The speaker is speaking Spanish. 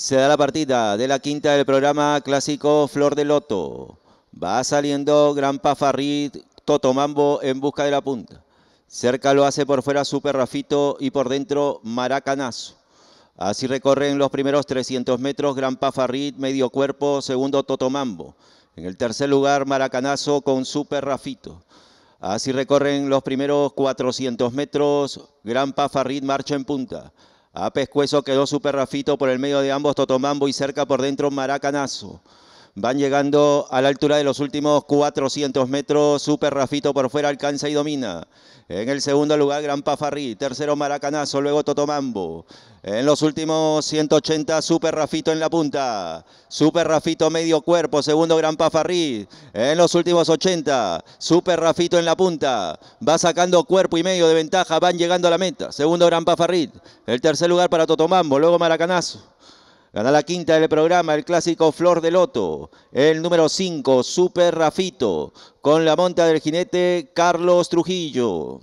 Se da la partida de la quinta del programa clásico Flor de Loto. Va saliendo Gran Pafarrit, Totomambo en busca de la punta. Cerca lo hace por fuera Super Rafito y por dentro Maracanazo. Así recorren los primeros 300 metros Gran Pafarrit, medio cuerpo, segundo Totomambo. En el tercer lugar Maracanazo con Super Rafito. Así recorren los primeros 400 metros Gran Pafarrit marcha en punta. A pescuezo quedó su Rafito por el medio de ambos, Totomambo y cerca por dentro Maracanazo. Van llegando a la altura de los últimos 400 metros. Super Rafito por fuera alcanza y domina. En el segundo lugar, Gran Pafarrí. Tercero, Maracanazo. Luego, Totomambo. En los últimos 180, Super Rafito en la punta. Super Rafito medio cuerpo. Segundo, Gran Pafarrí. En los últimos 80, Super Rafito en la punta. Va sacando cuerpo y medio de ventaja. Van llegando a la meta. Segundo, Gran Pafarrí. El tercer lugar para Totomambo. Luego, Maracanazo. Gana la quinta del programa, el clásico Flor de Loto. El número 5, Super Rafito, con la monta del jinete Carlos Trujillo.